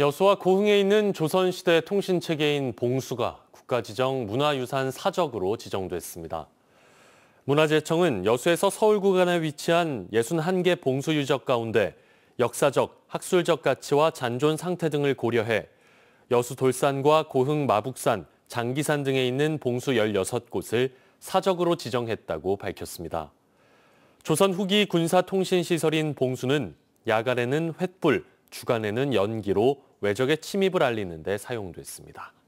여수와 고흥에 있는 조선시대 통신체계인 봉수가 국가지정 문화유산 사적으로 지정됐습니다. 문화재청은 여수에서 서울 구간에 위치한 61개 봉수 유적 가운데 역사적, 학술적 가치와 잔존 상태 등을 고려해 여수 돌산과 고흥 마북산, 장기산 등에 있는 봉수 16곳을 사적으로 지정했다고 밝혔습니다. 조선 후기 군사통신시설인 봉수는 야간에는 횃불, 주간에는 연기로 외적의 침입을 알리는 데 사용됐습니다.